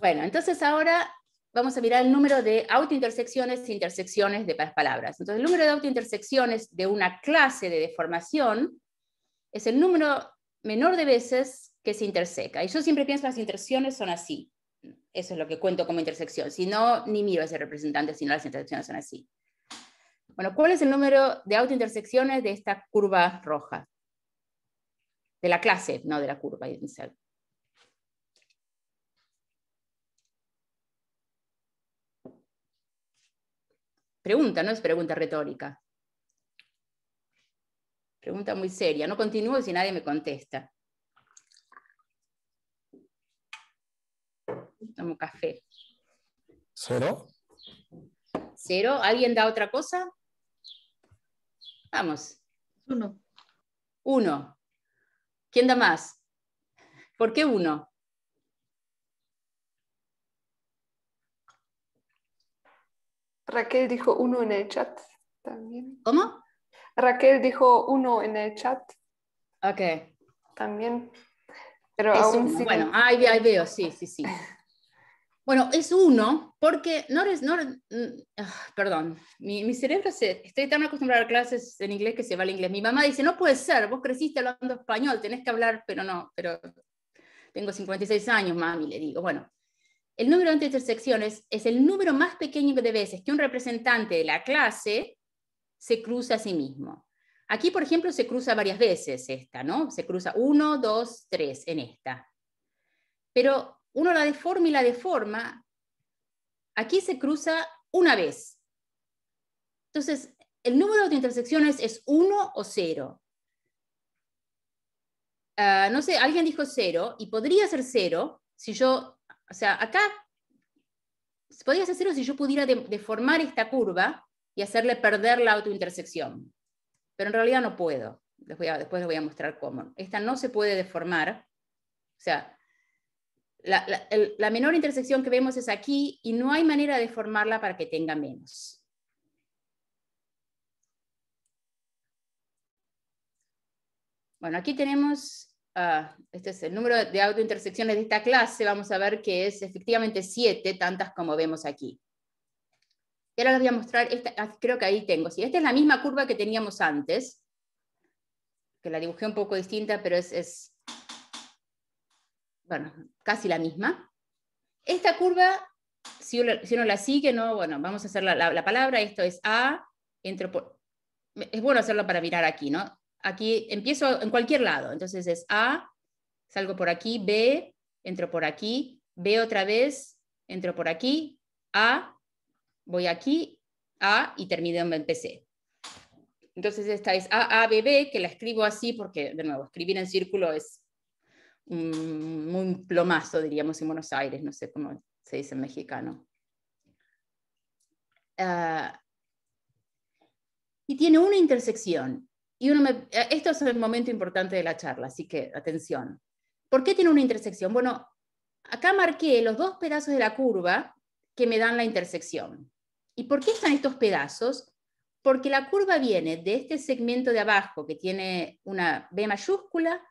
Bueno, entonces ahora vamos a mirar el número de autointersecciones e intersecciones de palabras. Entonces, el número de autointersecciones de una clase de deformación es el número menor de veces que se interseca. Y yo siempre pienso que las intersecciones son así. Eso es lo que cuento como intersección. Si no, ni miro a ese representante, sino las intersecciones son así. Bueno, ¿cuál es el número de autointersecciones de esta curva roja? De la clase, no de la curva. Pregunta, no es pregunta retórica. Pregunta muy seria. No continúo si nadie me contesta. Tomo café. ¿Cero? ¿Cero? ¿Alguien da otra cosa? Vamos. Uno. Uno. ¿Quién da más? ¿Por qué uno? Raquel dijo uno en el chat también. ¿Cómo? Raquel dijo uno en el chat. Ok. También. Pero es aún sí. Bueno, ahí, veo, sí, sí, sí. Bueno, es uno, porque no eres no, mm, ah, perdón, mi, mi, cerebro se, estoy tan acostumbrada a clases en inglés que se va al inglés. Mi mamá dice, no puede ser, vos creciste hablando español, tenés que hablar, pero no, pero tengo 56 años, mami, le digo, bueno, el número de intersecciones es el número más pequeño de veces que un representante de la clase se cruza a sí mismo. Aquí, por ejemplo, se cruza varias veces esta, ¿no? Se cruza uno, dos, tres en esta. Pero uno la deforma y la deforma. Aquí se cruza una vez. Entonces, el número de intersecciones es uno o cero. Ah, no sé, alguien dijo cero y podría ser cero si yo o sea, acá podrías hacerlo si yo pudiera deformar esta curva y hacerle perder la autointersección. Pero en realidad no puedo. después les voy a mostrar cómo. Esta no se puede deformar. O sea, la, la menor intersección que vemos es aquí y no hay manera de deformarla para que tenga menos. Bueno, aquí tenemos Ah, este es el número de autointersecciones de esta clase, vamos a ver que es efectivamente siete, tantas como vemos aquí. Y ahora les voy a mostrar, esta, ah, creo que ahí tengo, Si esta es la misma curva que teníamos antes, que la dibujé un poco distinta, pero es, es bueno, casi la misma. Esta curva, si uno, la sigue, no, bueno, vamos a hacer la, la, palabra, esto es A, es bueno hacerlo para mirar aquí, ¿no? aquí empiezo en cualquier lado. Entonces es A, salgo por aquí, B, entro por aquí, B otra vez, entro por aquí, A, voy aquí, A y termino en empecé Entonces esta es A, A, B, B, que la escribo así porque, de nuevo, escribir en círculo es un, plomazo, diríamos en Buenos Aires, no sé cómo se dice en mexicano. Ah, y tiene una intersección, y eh, esto es el momento importante de la charla, así que atención. ¿Por qué tiene una intersección? Bueno, acá marqué los dos pedazos de la curva que me dan la intersección. ¿Y por qué están estos pedazos? Porque la curva viene de este segmento de abajo que tiene una B mayúscula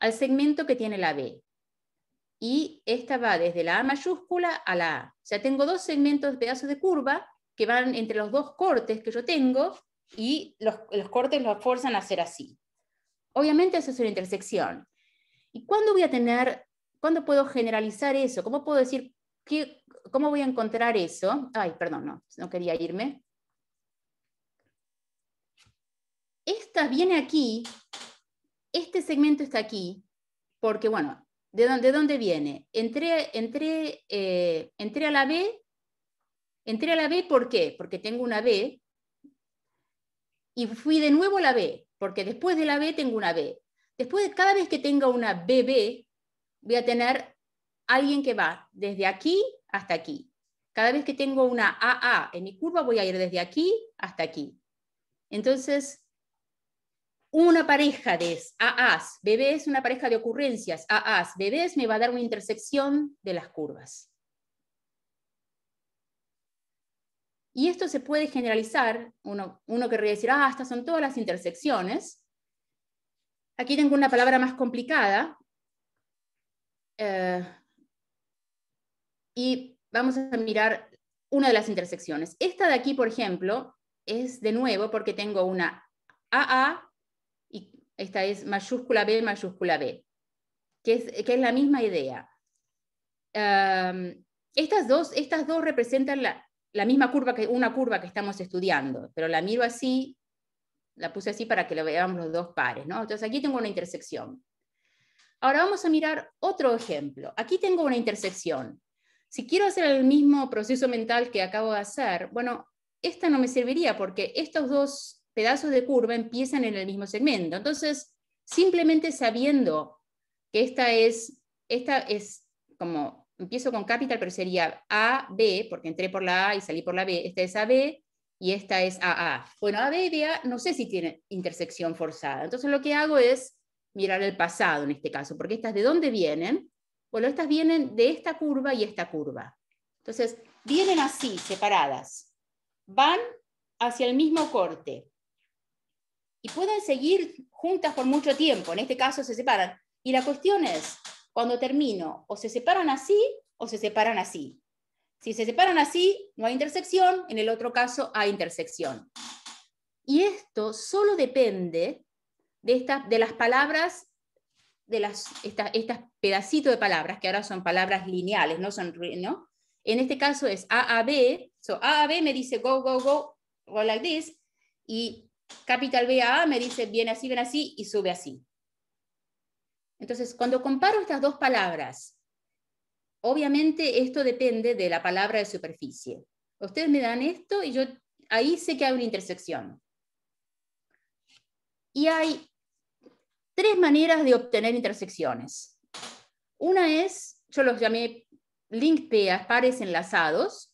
al segmento que tiene la B. Y esta va desde la A mayúscula a la A. O sea, tengo dos segmentos, de pedazos de curva que van entre los dos cortes que yo tengo y los, cortes los forzan a hacer así. Obviamente eso es una intersección. ¿Y cuándo voy a tener, cuándo puedo generalizar eso? ¿Cómo puedo decir, qué, cómo voy a encontrar eso? Ay, perdón, no, no quería irme. Esta viene aquí, este segmento está aquí, porque bueno, ¿de dónde, viene? Entré, entré, eh, entré a la B, entré a la B, ¿por qué? Porque tengo una B y fui de nuevo a la B, porque después de la B tengo una B. Después, cada vez que tenga una BB, voy a tener alguien que va desde aquí hasta aquí. Cada vez que tengo una AA en mi curva, voy a ir desde aquí hasta aquí. Entonces, una pareja de AAs, es una pareja de ocurrencias, AAs, BBs, me va a dar una intersección de las curvas. Y esto se puede generalizar, uno, uno querría decir, ah, estas son todas las intersecciones. Aquí tengo una palabra más complicada. Eh, y vamos a mirar una de las intersecciones. Esta de aquí, por ejemplo, es de nuevo porque tengo una AA y esta es mayúscula B, mayúscula B, que es, la misma idea. Em, estas, dos, estas dos representan la, la misma curva que una curva que estamos estudiando, pero la miro así, la puse así para que lo veamos los dos pares, ¿no? Entonces aquí tengo una intersección. Ahora vamos a mirar otro ejemplo. Aquí tengo una intersección. Si quiero hacer el mismo proceso mental que acabo de hacer, bueno, esta no me serviría porque estos dos pedazos de curva empiezan en el mismo segmento. Entonces, simplemente sabiendo que esta es, esta es como empiezo con capital, pero sería AB, porque entré por la A y salí por la B. Esta es AB y esta es AA. Bueno, AB y BA no sé si tienen intersección forzada. Entonces lo que hago es mirar el pasado en este caso, porque estas de dónde vienen. Bueno, estas vienen de esta curva y esta curva. Entonces, vienen así, separadas. Van hacia el mismo corte. Y pueden seguir juntas por mucho tiempo. En este caso se separan. Y la cuestión es, cuando termino o se separan así o se separan así. Si se separan así, no hay intersección, en el otro caso hay intersección. Y esto solo depende de, esta, de las palabras, de las, estas pedacitos de palabras, que ahora son palabras lineales, no son, ¿no? En este caso es AAB, so B me dice go, go, go, go like this, y capital B, A, me dice viene así, viene así, y sube así. Entonces, cuando comparo estas dos palabras, obviamente esto depende de la palabra de superficie. Ustedes me dan esto y yo ahí sé que hay una intersección. Y hay tres maneras de obtener intersecciones. Una es, yo los llamé link pairs, pares enlazados.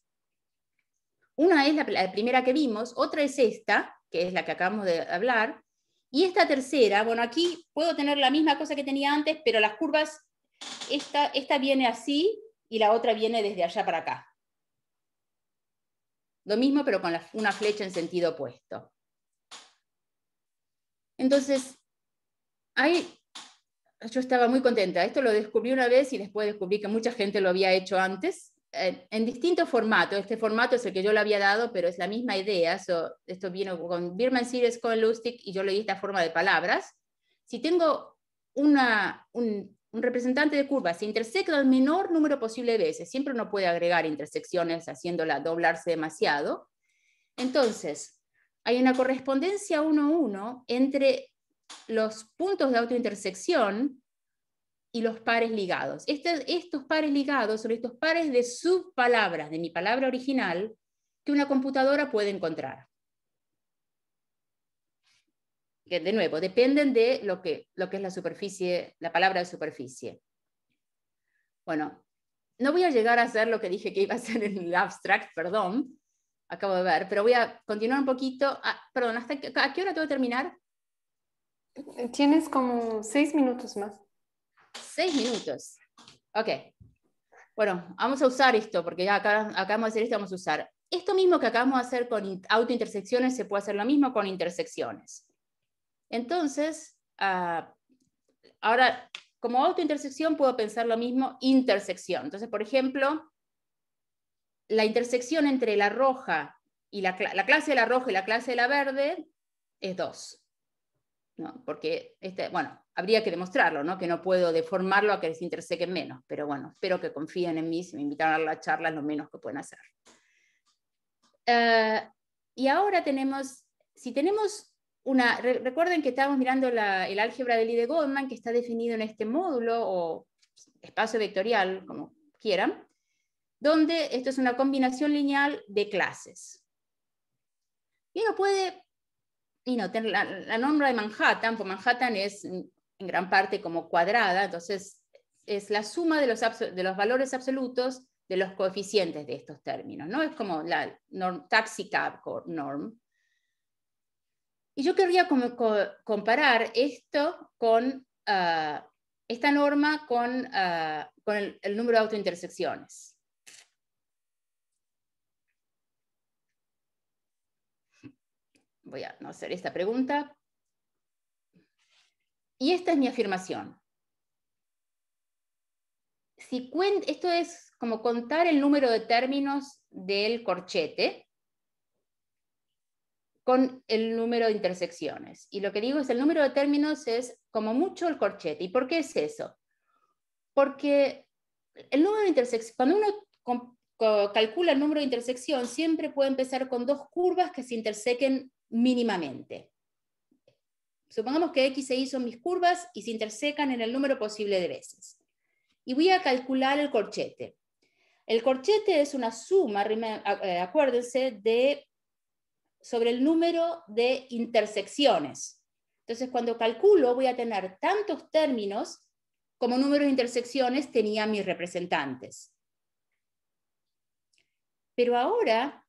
Una es la primera que vimos, otra es esta, que es la que acabamos de hablar, y esta tercera, bueno, aquí puedo tener la misma cosa que tenía antes, pero las curvas, esta, esta viene así y la otra viene desde allá para acá. Lo mismo, pero con una flecha en sentido opuesto. Entonces, ahí yo estaba muy contenta. Esto lo descubrí una vez y después descubrí que mucha gente lo había hecho antes en distinto formato, Este formato es el que yo le había dado, pero es la misma idea. esto vino con Birman Series, con Lustig, y yo le di esta forma de palabras. Si tengo un, representante de curvas, se intersecta el menor número posible de veces. Siempre uno puede agregar intersecciones haciéndola doblarse demasiado. Entonces, hay una correspondencia uno a uno, entre los puntos de autointersección y los pares ligados. estos estos pares ligados son estos pares de subpalabras de mi palabra original que una computadora puede encontrar. Que de nuevo, dependen de lo que, lo que es la superficie, la palabra de superficie. Bueno, no voy a llegar a hacer lo que dije que iba a hacer en el abstract, perdón, acabo de ver, pero voy a continuar un poquito. Ah, perdón, ¿hasta ¿a qué hora tengo que terminar? Tienes como seis minutos más. Seis minutos. Ok. Bueno, vamos a usar esto, porque ya acá acabamos de hacer esto, vamos a usar. Esto mismo que acabamos de hacer con autointersecciones, se puede hacer lo mismo con intersecciones. Entonces, ah, ahora, como autointersección, puedo pensar lo mismo intersección. Entonces, por ejemplo, la intersección entre la roja y la, clase de la roja y la clase de la verde es 2. ¿no? Porque, este, bueno, habría que demostrarlo, que no puedo deformarlo a que les intersequen menos, pero bueno, espero que confíen en mí, si me invitaron a la charla es lo menos que pueden hacer. Eh, y ahora tenemos, si tenemos una, recuerden que estábamos mirando el álgebra de Lee de Goldman, que está definido en este módulo o espacio vectorial, como quieran, donde esto es una combinación lineal de clases. Y uno puede y no, la, la, norma de Manhattan, pues Manhattan es en gran parte como cuadrada, entonces es la suma de los, de los valores absolutos de los coeficientes de estos términos, ¿no? Es como la norm, norm. Y yo querría como comparar esto con ah, esta norma con, ah, el, número de autointersecciones. voy a hacer esta pregunta y esta es mi afirmación. Si esto es como contar el número de términos del corchete con el número de intersecciones. Y lo que digo es el número de términos es como mucho el corchete. ¿Y por qué es eso? Porque el número de cuando uno calcula el número de intersección, siempre puede empezar con dos curvas que se intersequen mínimamente. Supongamos que X e Y son mis curvas y se intersecan en el número posible de veces. Y voy a calcular el corchete. El corchete es una suma, eh, acuérdense, de, sobre el número de intersecciones. Entonces, cuando calculo, voy a tener tantos términos como número de intersecciones tenía mis representantes. Pero ahora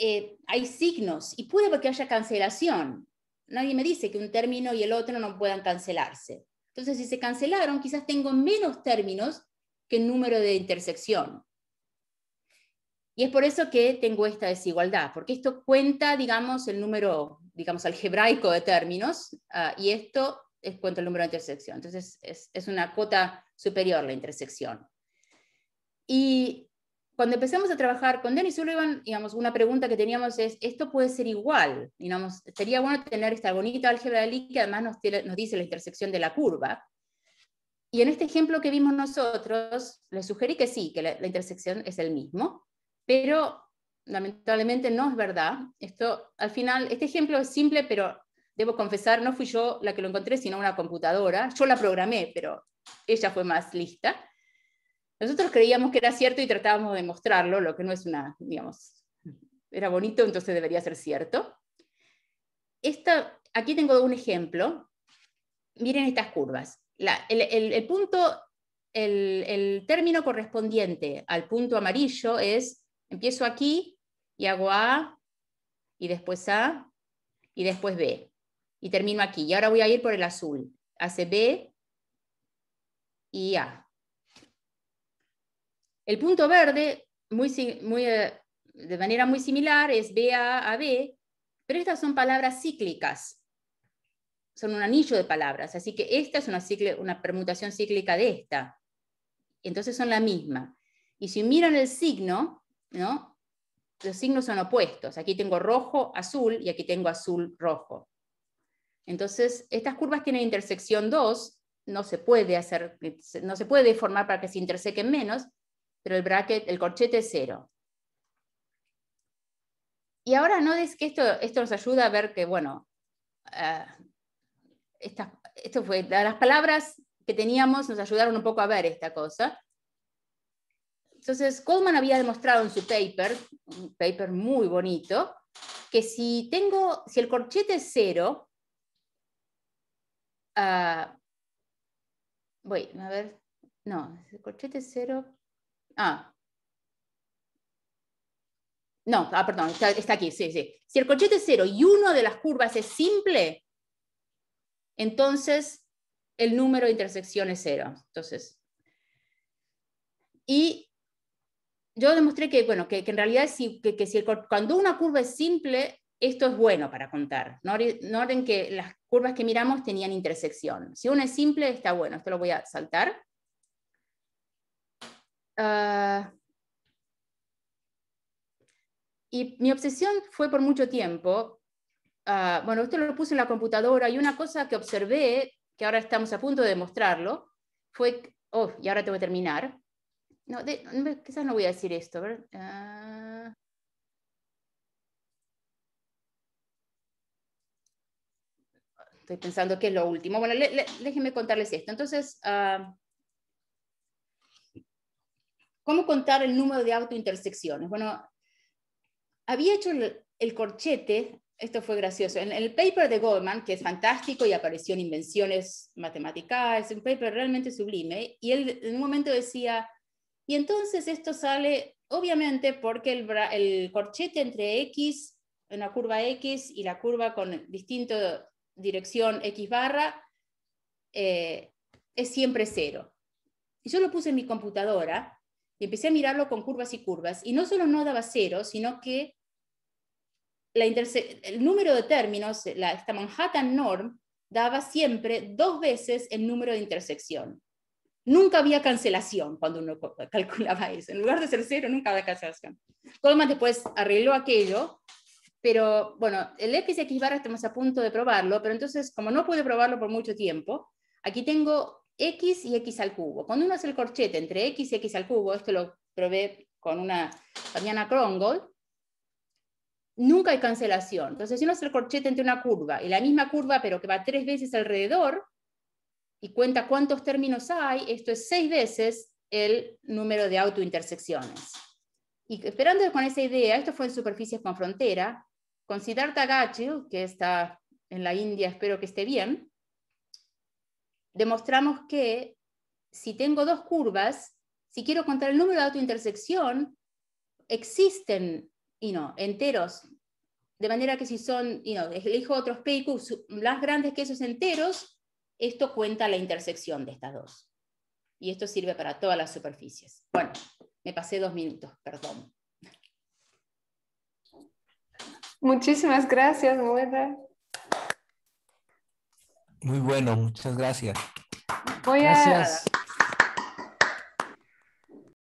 eh, hay signos y puede porque haya cancelación. Nadie me dice que un término y el otro no puedan cancelarse. Entonces, si se cancelaron, quizás tengo menos términos que el número de intersección. Y es por eso que tengo esta desigualdad, porque esto cuenta, digamos, el número, digamos, algebraico de términos, ah, y esto es, cuenta el número de intersección. Entonces, es, es una cuota superior la intersección. Y cuando empezamos a trabajar con denis Sullivan, digamos, una pregunta que teníamos es, ¿esto puede ser igual? Digamos, sería bueno tener esta bonita álgebra de Lie que además nos, nos, dice la intersección de la curva. Y en este ejemplo que vimos nosotros, le sugerí que sí, que la, la intersección es el mismo, pero lamentablemente no es verdad. Esto, al final, este ejemplo es simple, pero debo confesar, no fui yo la que lo encontré, sino una computadora. Yo la programé, pero ella fue más lista. Nosotros creíamos que era cierto y tratábamos de mostrarlo, lo que no es una, digamos, era bonito, entonces debería ser cierto. Esta, aquí tengo un ejemplo. Miren estas curvas. el, punto, el término correspondiente al punto amarillo es, empiezo aquí y hago A, y después A, y después B. Y termino aquí. Y ahora voy a ir por el azul. Hace B y A el punto verde, eh, de manera muy similar, es b a B, pero estas son palabras cíclicas, son un anillo de palabras, así que esta es una, una permutación cíclica de esta. Entonces son la misma. Y si miran el signo, ¿no? los signos son opuestos. Aquí tengo rojo, azul y aquí tengo azul, rojo. Entonces, estas curvas tienen intersección 2, no se puede hacer, no se puede formar para que se intersequen menos, pero el bracket, el corchete es cero. Y ahora no es que esto, esto nos ayuda a ver que, bueno, eh, esto fue, las palabras que teníamos nos ayudaron un poco a ver esta cosa. Entonces, Coleman había demostrado en su paper, un paper muy bonito, que si tengo, si el corchete es cero, ah, voy, a ver, no, el corchete es cero, Ah. No, ah, perdón, está, aquí, sí, sí. Si el corchete es cero y uno de las curvas es simple, entonces el número de intersección es cero. Entonces, y yo demostré que, bueno, que, en realidad si, cuando una curva es simple, esto es bueno para contar. No orden que las curvas que miramos tenían intersección. Si una es simple, está bueno. Esto lo voy a saltar. Ah, y mi obsesión fue por mucho tiempo, ah, bueno, esto lo puse en la computadora y una cosa que observé, que ahora estamos a punto de demostrarlo, fue, oh, y ahora tengo que terminar. No, quizás no voy a decir esto, ¿verdad? Ah. estoy pensando que es lo último. Bueno, déjenme contarles esto. Entonces, ¿Cómo contar el número de autointersecciones? Bueno, había hecho el, corchete esto fue gracioso. En el paper de Goldman, que es fantástico y apareció en Invenciones Matemáticas, es un paper realmente sublime, y él en un momento decía, y entonces esto sale obviamente porque el, corchete entre X, una curva X y la curva con distinta dirección X barra, eh, es siempre cero. Y yo lo puse en mi computadora y empecé a mirarlo con curvas y curvas. Y no solo no daba cero, sino que la el número de términos, la, esta Manhattan Norm, daba siempre dos veces el número de intersección. Nunca había cancelación cuando uno calculaba eso. En lugar de ser cero, nunca había cancelación. Coleman después arregló aquello, pero bueno, el X barra estamos a punto de probarlo, pero entonces, como no pude probarlo por mucho tiempo, aquí tengo x y x al cubo. Cuando uno hace el corchete entre x y x al cubo, esto lo probé con una Fabiana Krongold, nunca hay cancelación. Entonces, si uno hace el corchete entre una curva y la misma curva, pero que va tres veces alrededor, y cuenta cuántos términos hay, esto es seis veces el número de autointersecciones. Y esperando con esa idea, esto fue en superficies con frontera, considerar Tagachil, que está en la India, espero que esté bien, demostramos que si tengo dos curvas, si quiero contar el número de autointersección, existen y no, enteros. De manera que si son, y elijo otros P y más grandes que esos enteros, esto cuenta la intersección de estas dos. Y esto sirve para todas las superficies. Bueno, me pasé dos minutos, perdón. Muchísimas gracias, Mueda. Muy bueno, muchas gracias. Voy gracias.